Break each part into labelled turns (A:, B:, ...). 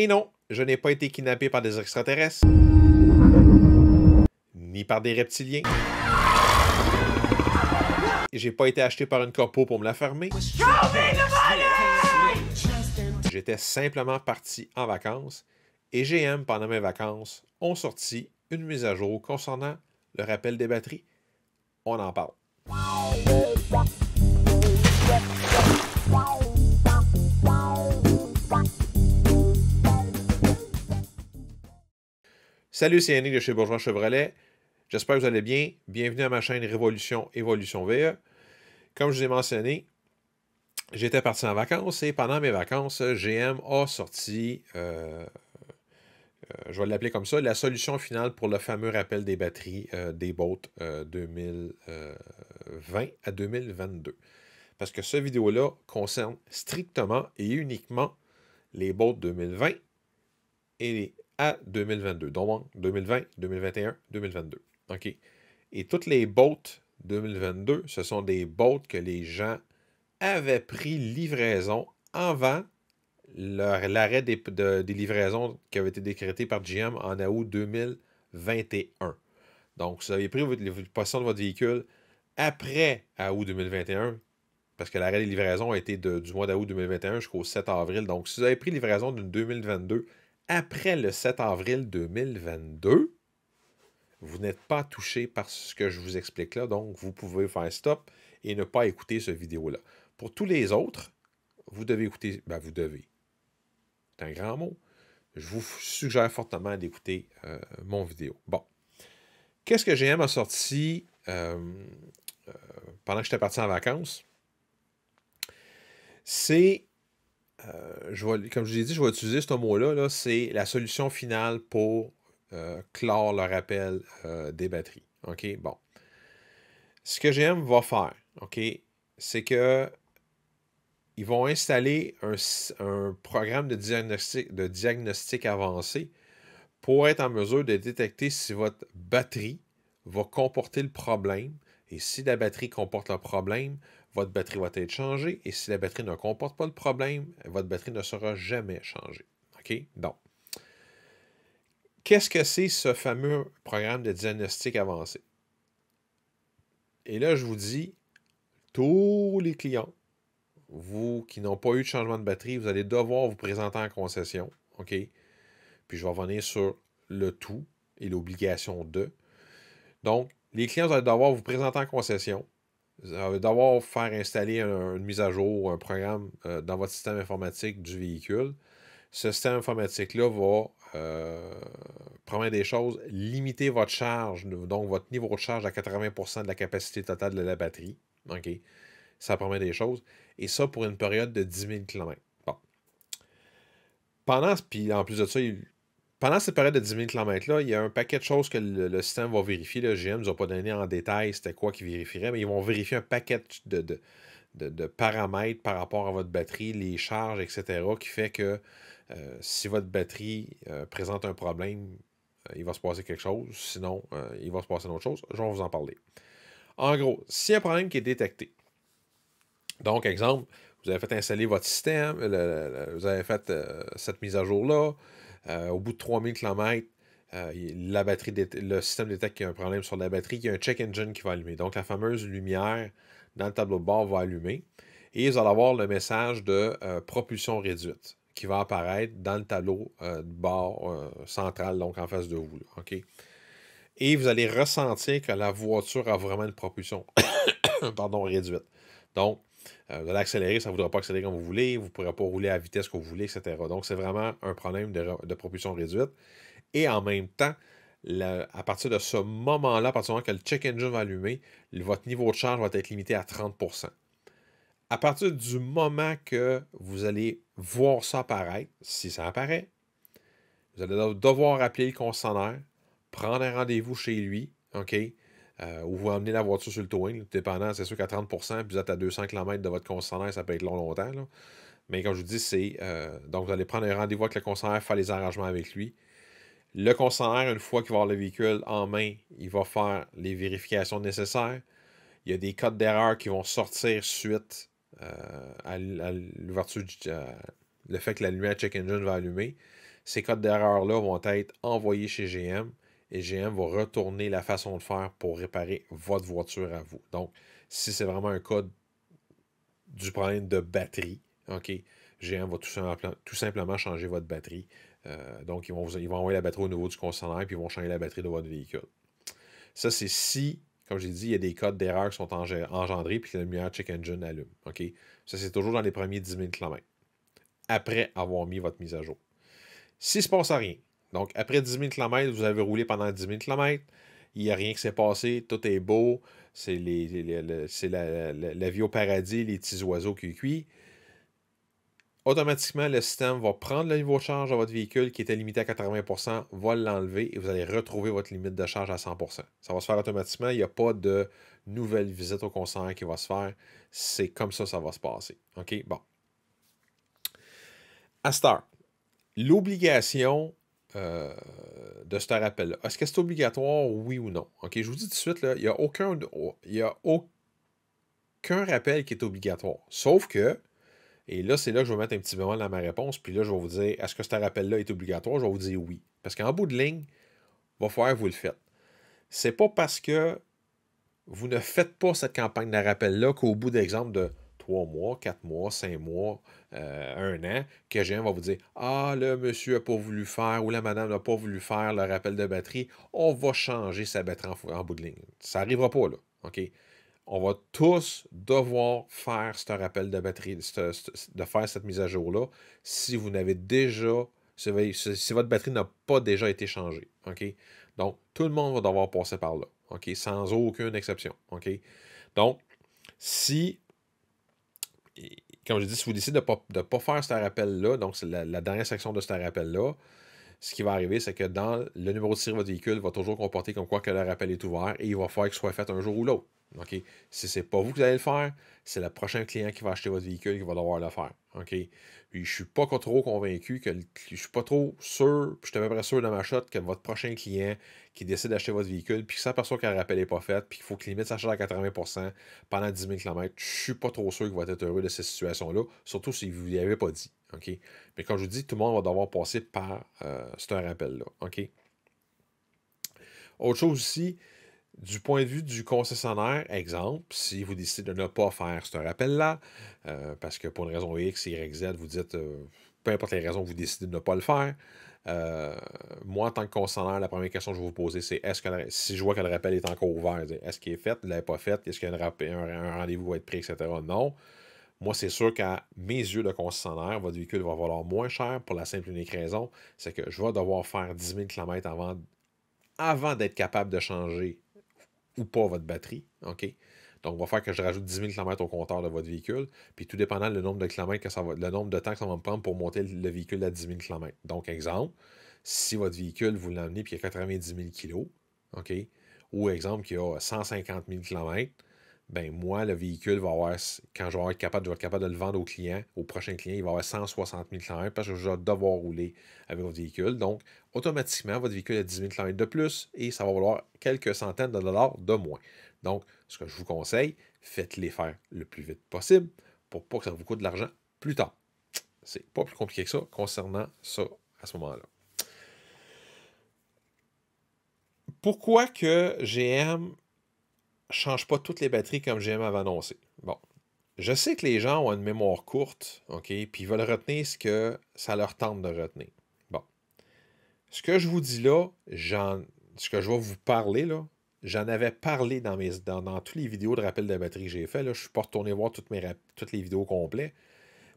A: Et non, je n'ai pas été kidnappé par des extraterrestres, ni par des reptiliens. J'ai pas été acheté par une corpo pour me la fermer. J'étais simplement parti en vacances et GM, pendant mes vacances, ont sorti une mise à jour concernant le rappel des batteries. On en parle. Salut, c'est Yannick de chez Bourgeois Chevrolet. J'espère que vous allez bien. Bienvenue à ma chaîne Révolution Évolution VE. Comme je vous ai mentionné, j'étais parti en vacances et pendant mes vacances, GM a sorti, euh, euh, je vais l'appeler comme ça, la solution finale pour le fameux rappel des batteries euh, des mille 2020 à 2022. Parce que ce vidéo-là concerne strictement et uniquement les boats 2020 et les à 2022. Donc, 2020, 2021, 2022. OK? Et toutes les boats 2022, ce sont des boats que les gens avaient pris livraison avant l'arrêt des, des, livraisons qui avait été décrété par GM en août 2021. Donc, vous avez pris votre, possession de votre véhicule après août 2021, parce que l'arrêt des livraisons a été du mois d'août 2021 jusqu'au 7 avril. Donc, si vous avez pris livraison d'une 2022, après le 7 avril 2022, vous n'êtes pas touché par ce que je vous explique là, donc vous pouvez faire stop et ne pas écouter ce vidéo-là. Pour tous les autres, vous devez écouter, ben vous devez, c'est un grand mot, je vous suggère fortement d'écouter euh, mon vidéo. Bon, qu'est-ce que GM a sorti euh, euh, pendant que j'étais parti en vacances? C'est euh, comme je l'ai dit, je vais utiliser ce mot-là. -là, c'est la solution finale pour euh, clore le rappel euh, des batteries. OK, bon. Ce que GM va faire, OK, c'est que ils vont installer un, un programme de diagnostic, de diagnostic, avancé pour être en mesure de détecter si votre batterie va comporter le problème. Et si la batterie comporte le problème, votre batterie va être changée et si la batterie ne comporte pas de problème, votre batterie ne sera jamais changée. OK? Donc, qu'est-ce que c'est ce fameux programme de diagnostic avancé? Et là, je vous dis, tous les clients, vous qui n'ont pas eu de changement de batterie, vous allez devoir vous présenter en concession. OK? Puis je vais revenir sur le tout et l'obligation de. Donc, les clients, vous allez devoir vous présenter en concession euh, d'avoir faire installer une mise à jour, un programme euh, dans votre système informatique du véhicule. Ce système informatique-là va, euh, des choses, limiter votre charge, donc votre niveau de charge à 80 de la capacité totale de la batterie. OK? Ça promet des choses. Et ça pour une période de 10 000 km. Bon. Pendant, puis en plus de ça, il pendant cette période de 10 000 km-là, il y a un paquet de choses que le, système va vérifier. Le GM ne nous a pas donné en détail c'était quoi qu'ils vérifierait, mais ils vont vérifier un paquet de, de, paramètres par rapport à votre batterie, les charges, etc., qui fait que euh, si votre batterie euh, présente un problème, euh, il va se passer quelque chose. Sinon, il va se passer une autre chose. Je vais vous en parler. En gros, s'il y a un problème qui est détecté, donc, exemple, vous avez fait installer votre système, vous avez fait cette mise à jour-là, euh, au bout de 3000 km, euh, la batterie le système détecte qu'il y a un problème sur la batterie, il y a un check engine qui va allumer. Donc la fameuse lumière dans le tableau de bord va allumer et vous allez avoir le message de euh, propulsion réduite qui va apparaître dans le tableau de bord central, donc en face de vous. Et vous allez ressentir que la voiture a vraiment une propulsion pardon, réduite. Donc, euh, vous allez accélérer, ça ne voudra pas accélérer comme vous voulez, vous ne pourrez pas rouler à la vitesse que vous voulez, etc. Donc, c'est vraiment un problème de, propulsion réduite. Et en même temps, à partir de ce moment-là, à partir du moment que le check engine va allumer, votre niveau de charge va être limité à 30 À partir du moment que vous allez voir ça apparaître, si ça apparaît, vous allez devoir appeler le concessionnaire, prendre un rendez-vous chez lui, OK? euh, ou vous emmenez la voiture sur le towing, tout dépendant, c'est sûr qu'à 30%, puis vous êtes à 200 km de votre concessionnaire, ça peut être long longtemps. Mais comme je vous dis, c'est. Euh, donc, vous allez prendre un rendez-vous avec le concessionnaire, faire les arrangements avec lui. Le concessionnaire, une fois qu'il va avoir le véhicule en main, il va faire les vérifications nécessaires. Il y a des codes d'erreur qui vont sortir suite euh, à, l'ouverture du. Euh, le fait que la lumière check engine va allumer. Ces codes d'erreur-là vont être envoyés chez GM et GM va retourner la façon de faire pour réparer votre voiture à vous. Donc, si c'est vraiment un code du problème de batterie, OK, GM va tout simplement, changer votre batterie. Euh, donc, ils vont, ils envoyer la batterie au niveau du concessionnaire puis ils vont changer la batterie de votre véhicule. Ça, c'est si, comme j'ai dit, il y a des codes d'erreur qui sont engendrés puis que la lumière check engine allume. OK? Ça, c'est toujours dans les premiers 10 000 km après avoir mis votre mise à jour. S'il ne se passe à rien, donc, après 10 000 km, vous avez roulé pendant 10 000 km. Il n'y a rien qui s'est passé. Tout est beau. C'est les, la, vie au paradis, les petits oiseaux qui cuit. Automatiquement, le système va prendre le niveau de charge de votre véhicule qui était limité à 80 va l'enlever et vous allez retrouver votre limite de charge à 100 Ça va se faire automatiquement. Il n'y a pas de nouvelle visite au concert qui va se faire. C'est comme ça que ça va se passer. OK? Bon. À Star, l'obligation euh, de ce rappel-là. Est-ce que c'est obligatoire, oui ou non? OK, je vous dis tout de suite, il n'y a, aucun, y a aucun rappel qui est obligatoire. Sauf que, et là, c'est là que je vais mettre un petit moment dans ma réponse, puis là, je vais vous dire, est-ce que ce rappel-là est obligatoire? Je vais vous dire oui. Parce qu'en bout de ligne, va falloir que vous le faites. C'est pas parce que vous ne faites pas cette campagne de rappel-là qu'au bout d'exemple de trois mois, quatre mois, cinq mois, 1 euh, un an, que on va vous dire Ah, le monsieur n'a pas voulu faire ou la madame n'a pas voulu faire le rappel de batterie, on va changer sa batterie en, bout de ligne. Ça n'arrivera pas là. OK? On va tous devoir faire ce rappel de batterie, de faire cette mise à jour-là, si vous n'avez déjà, si, votre batterie n'a pas déjà été changée. OK? Donc, tout le monde va devoir passer par là. OK? Sans aucune exception. OK? Donc, si comme je dis, si vous décidez de ne pas, de pas faire cet rappel-là, donc c'est la, la, dernière section de cet rappel-là, ce qui va arriver, c'est que dans le numéro de série de votre véhicule va toujours comporter comme quoi que le rappel est ouvert et il va falloir ce soit fait un jour ou l'autre. Si ce n'est pas vous qui allez le faire, c'est le prochain client qui va acheter votre véhicule qui va devoir le faire. je ne suis pas trop convaincu que ne je suis pas trop sûr, puis je suis à peu près sûr dans ma shot que votre prochain client qui décide d'acheter votre véhicule, puis qui s'aperçoit que le rappel n'est pas fait, puis qu'il faut que limite sa à 80 pendant 10 000 km, je ne suis pas trop sûr qu'il va être heureux de cette situation-là, surtout si vous ne l'avez pas dit. Mais quand je vous dis, tout le monde va devoir passer par euh, ce rappel-là. OK? Autre chose aussi, du point de vue du concessionnaire, exemple, si vous décidez de ne pas faire ce rappel-là, euh, parce que pour une raison X, Y, Z, vous dites, euh, peu importe les raisons, vous décidez de ne pas le faire, euh, moi, en tant que concessionnaire, la première question que je vais vous poser, c'est est-ce que si je vois que le rappel est encore ouvert, est-ce qu'il est fait, il ne pas fait, est-ce qu'un un, un rendez-vous va être pris, etc. Non. Moi, c'est sûr qu'à mes yeux de concessionnaire, votre véhicule va valoir moins cher pour la simple et unique raison, c'est que je vais devoir faire 10 000 km avant, avant d'être capable de changer ou pas votre batterie. OK? Donc, on va faire que je rajoute 10 000 km au compteur de votre véhicule. Puis, tout dépendant le nombre de que ça va, le nombre de temps que ça va me prendre pour monter le véhicule à 10 000 km. Donc, exemple, si votre véhicule, vous l'emmenez, puis il y a 90 000 kg, OK? Ou exemple, qui a 150 000 km, ben moi, le véhicule va avoir, quand je vais être capable, capable de le vendre au client, au prochain client, il va avoir 160 000 km parce que je vais devoir rouler avec votre véhicule. Donc, automatiquement, votre véhicule a 10 000 km de plus et ça va valoir quelques centaines de dollars de moins. Donc, ce que je vous conseille, faites-les faire le plus vite possible pour pas que ça vous coûte de l'argent plus tard. C'est pas plus compliqué que ça concernant ça à ce moment-là. Pourquoi que GM change pas toutes les batteries comme j'aime avait annoncé. Bon. Je sais que les gens ont une mémoire courte, OK, puis ils veulent retenir ce que ça leur tente de retenir. Bon. Ce que je vous dis là, ce que je vais vous parler là, j'en avais parlé dans, mes, dans, toutes les vidéos de rappel de batterie que j'ai fait. Là. Je ne suis pas retourné voir toutes, mes, toutes les vidéos complètes,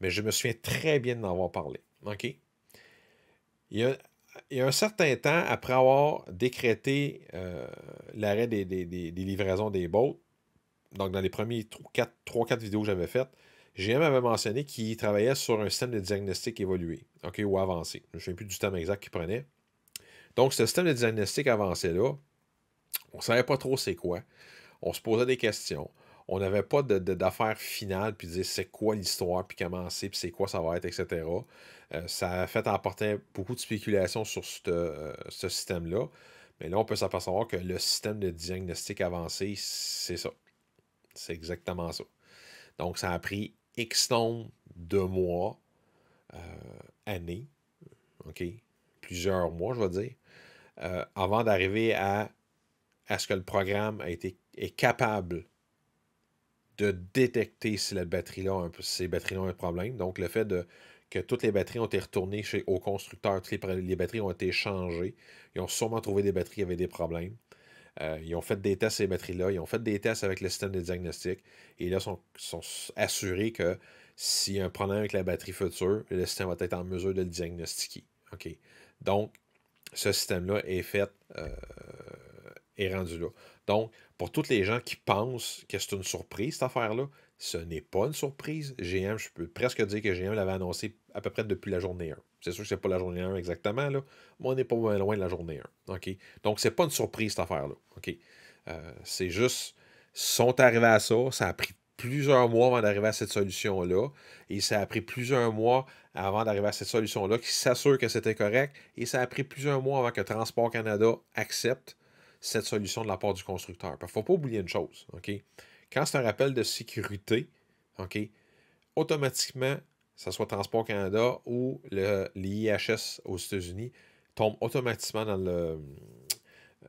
A: mais je me souviens très bien d'en avoir parlé. OK? Il y a, il y a un certain temps, après avoir décrété euh, l'arrêt des, livraisons des boats, donc dans les premiers 3-4 vidéos que j'avais faites, GM avait mentionné qu'il travaillait sur un système de diagnostic évolué, ou avancé. Je ne sais plus du terme exact qu'il prenait. Donc, ce système de diagnostic avancé-là, on ne savait pas trop c'est quoi. On se posait des questions on n'avait pas d'affaires finale, puis dire c'est quoi l'histoire, puis comment c'est, puis c'est quoi ça va être, etc. Euh, ça a fait apporter beaucoup de spéculations sur euh, ce système-là. Mais là, on peut s'apercevoir que le système de diagnostic avancé, c'est ça. C'est exactement ça. Donc, ça a pris X nombre de mois, euh, années, OK, plusieurs mois, je vais dire, avant d'arriver à, ce que le programme a été, est capable de détecter si la batterie là, ces batteries-là ont un problème. Donc, le fait que toutes les batteries ont été retournées chez, au constructeur, toutes les, batteries ont été changées. Ils ont sûrement trouvé des batteries qui avaient des problèmes. Euh, ils ont fait des tests ces batteries-là. Ils ont fait des tests avec le système de diagnostic. Et là, sont, sont assurés que s'il y a un problème avec la batterie future, le système va être en mesure de le diagnostiquer. OK. Donc, ce système-là est fait, euh, est rendu là. Donc, pour toutes les gens qui pensent que c'est une surprise, cette affaire-là, ce n'est pas une surprise. GM, je peux presque dire que GM l'avait annoncé à peu près depuis la journée 1. C'est sûr que n'est pas la journée 1 exactement, là, mais on n'est pas loin de la journée 1. ok. Donc, c'est pas une surprise, cette affaire-là. Euh, c'est juste, sont arrivés à ça, ça a pris plusieurs mois avant d'arriver à cette solution-là, et ça a pris plusieurs mois avant d'arriver à cette solution-là qui s'assure que c'était correct, et ça a pris plusieurs mois avant que Transport Canada accepte cette solution de la part du constructeur. Il ne faut pas oublier une chose, OK? Quand c'est un rappel de sécurité, OK, automatiquement, que ce soit Transport Canada ou le, l'IHS aux États-Unis, tombe automatiquement dans le,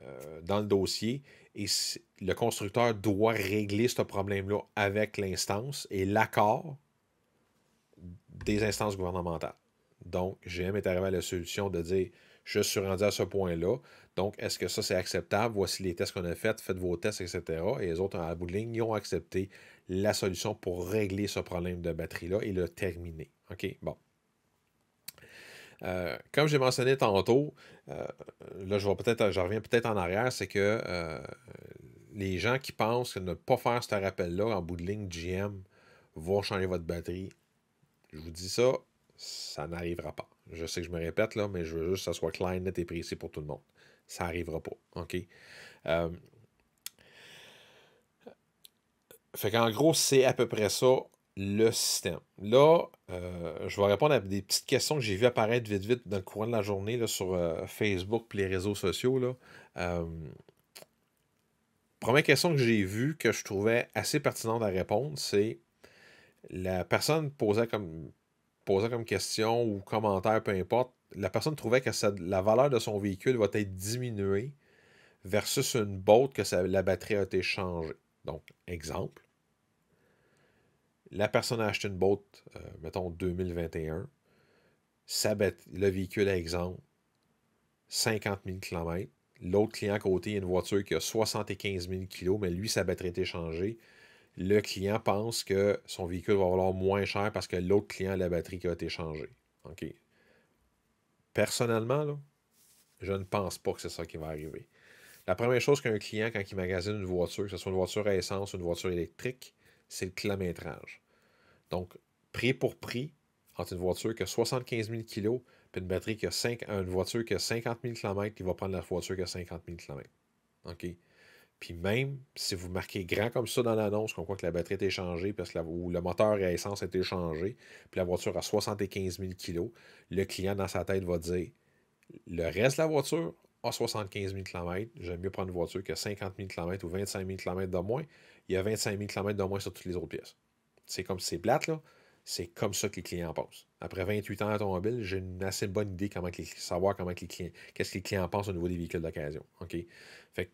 A: euh, dans le dossier et le constructeur doit régler ce problème-là avec l'instance et l'accord des instances gouvernementales. Donc, GM est arrivé à la solution de dire je suis rendu à ce point-là. Donc, est-ce que ça, c'est acceptable? Voici les tests qu'on a faits, faites vos tests, etc. Et les autres, à bout de ligne, ils ont accepté la solution pour régler ce problème de batterie-là et le terminer. OK? Bon. Euh, comme j'ai mentionné tantôt, euh, là, je peut-être, je reviens peut-être en arrière, c'est que euh, les gens qui pensent que ne pas faire ce rappel-là en bout de ligne GM vont changer votre batterie. Je vous dis ça, ça n'arrivera pas. Je sais que je me répète, là, mais je veux juste que ça soit clair, net et précis pour tout le monde. Ça n'arrivera pas. OK? Euh, fait qu'en gros, c'est à peu près ça le système. Là, euh, je vais répondre à des petites questions que j'ai vues apparaître vite vite dans le courant de la journée là, sur euh, Facebook et les réseaux sociaux. première question que j'ai vue que je trouvais assez pertinente à répondre, c'est la personne posait comme posait comme question ou commentaire, peu importe, la personne trouvait que la valeur de son véhicule va être diminuée versus une botte que la batterie a été changée. Donc, exemple, la personne a acheté une botte, euh, mettons 2021, le véhicule, exemple, 50 000 km. L'autre client à côté, a une voiture qui a 75 000 kg, mais lui, sa batterie a été changée le client pense que son véhicule va valoir moins cher parce que l'autre client a la batterie qui a été changée. OK. Personnellement, je ne pense pas que c'est ça qui va arriver. La première chose qu'un client, quand il magasine une voiture, que ce soit une voiture à essence ou une voiture électrique, c'est le kilométrage. Donc, prix pour prix, entre une voiture qui a 75 000 kg puis une batterie qui a 5, une voiture qui a 50 000 km, qui va prendre la voiture qui a 50 000 km. OK? Puis même si vous marquez grand comme ça dans l'annonce, qu'on croit que la batterie est échangée parce que ou le moteur à essence été échangé, puis la voiture a 75 000 kg, le client dans sa tête va dire le reste de la voiture a 75 000 km, j'aime mieux prendre une voiture qui a 50 000 km ou 25 000 km de moins, il y a 25 000 km de moins sur toutes les autres pièces. C'est comme c'est plate, là. C'est comme ça que les clients pensent. Après 28 ans automobile, j'ai une assez bonne idée comment savoir comment les clients, qu'est-ce que les clients pensent au niveau des véhicules d'occasion. OK? Fait que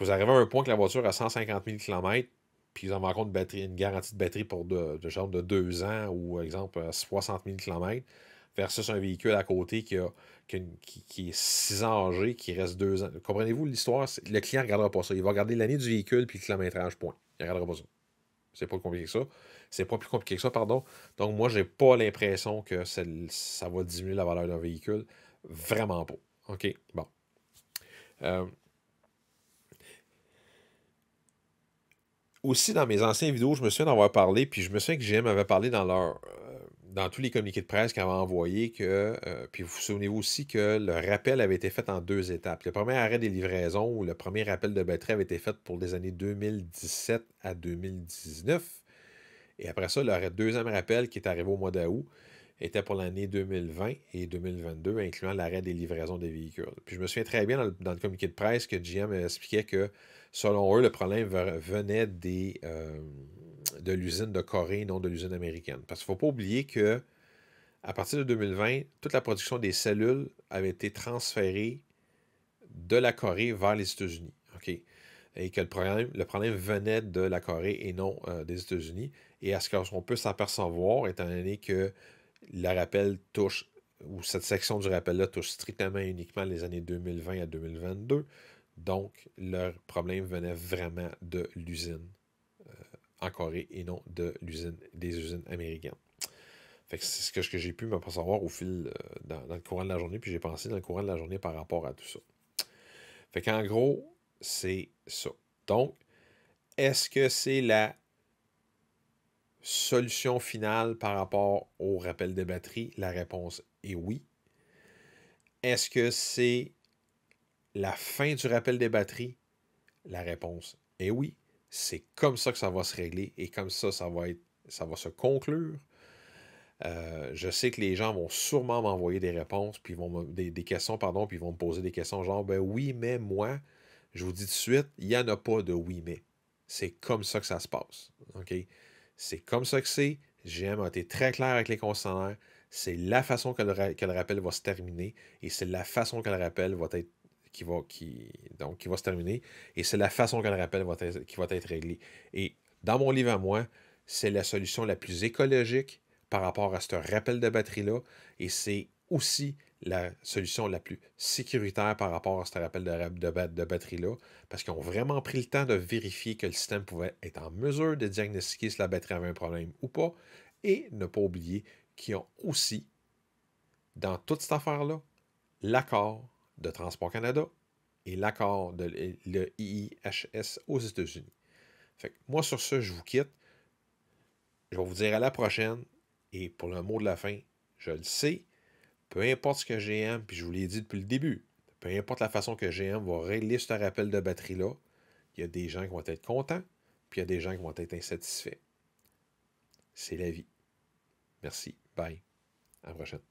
A: vous arrivez à un point que la voiture a 150 000 km, puis ils en rencontrent une, une garantie de batterie pour de, genre de 2 ans ou, exemple, 60 000 km, versus un véhicule à côté qui, qui, est 6 ans âgé, qui reste deux ans. Comprenez-vous l'histoire? Le client ne regardera pas ça. Il va regarder l'année du véhicule puis le kilométrage, point. Il ne regardera pas ça. C'est pas compliqué que ça. C'est pas plus compliqué que ça, pardon. Donc, moi, j'ai pas l'impression que ça, ça va diminuer la valeur d'un véhicule. Vraiment pas. OK? Bon. Euh, aussi, dans mes anciennes vidéos, je me souviens d'avoir parlé, puis je me souviens que GM avait parlé dans leur euh, dans tous les communiqués de presse qu'elle avait envoyés que, euh, puis vous vous souvenez aussi que le rappel avait été fait en deux étapes. Le premier arrêt des livraisons ou le premier rappel de batterie avait été fait pour les années 2017 à 2019. Et après ça, le deuxième rappel qui est arrivé au mois d'août était pour l'année 2020 et 2022, incluant l'arrêt des livraisons des véhicules. Puis je me souviens très bien dans le, communiqué de presse que GM euh, expliquait que, selon eux, le problème venait des, euh, de l'usine de Corée, non de l'usine américaine. Parce qu'il ne faut pas oublier que, à partir de 2020, toute la production des cellules avait été transférée de la Corée vers les États-Unis. OK? et que le problème, le problème venait de la Corée et non euh, des États-Unis. Et à ce qu'on peut s'apercevoir, étant donné que le rappel touche, ou cette section du rappel-là touche strictement et uniquement les années 2020 à 2022. Donc, leur problème venait vraiment de l'usine euh, en Corée et non de l'usine des usines américaines. c'est ce que, j'ai pu me savoir au fil euh, dans, dans, le courant de la journée, puis j'ai pensé dans le courant de la journée par rapport à tout ça. Fait qu'en gros, c'est ça. Donc, est-ce que c'est la Solution finale par rapport au rappel des batteries, la réponse est oui. Est-ce que c'est la fin du rappel des batteries? La réponse est oui. C'est comme ça que ça va se régler et comme ça, ça va, être, ça va se conclure. Euh, je sais que les gens vont sûrement m'envoyer des réponses, puis vont des, questions, pardon, puis vont me poser des questions genre, ben oui, mais moi, je vous dis de suite, il n'y en a pas de oui, mais. C'est comme ça que ça se passe. OK? C'est comme ça que c'est. GM a été très clair avec les consommateurs. C'est la façon que le, rappel va se terminer et c'est la façon que le rappel va être qui va, qui, donc, qui va se terminer et c'est la façon que le rappel va qui va être réglé. Et dans mon livre à moi, c'est la solution la plus écologique par rapport à ce rappel de batterie-là et c'est aussi la solution la plus sécuritaire par rapport à ce rappel de, de, de batterie-là, parce qu'ils ont vraiment pris le temps de vérifier que le système pouvait être en mesure de diagnostiquer si la batterie avait un problème ou pas, et ne pas oublier qu'ils ont aussi, dans toute cette affaire-là, l'accord de Transport Canada et l'accord de le aux États-Unis. Fait moi, sur ce, je vous quitte. Je vais vous dire à la prochaine. Et pour le mot de la fin, je le sais, peu importe ce que GM, puis je vous l'ai dit depuis le début, peu importe la façon que GM va régler ce rappel de batterie-là, il y a des gens qui vont être contents, puis il y a des gens qui vont être insatisfaits. C'est la vie. Merci. Bye. À la prochaine.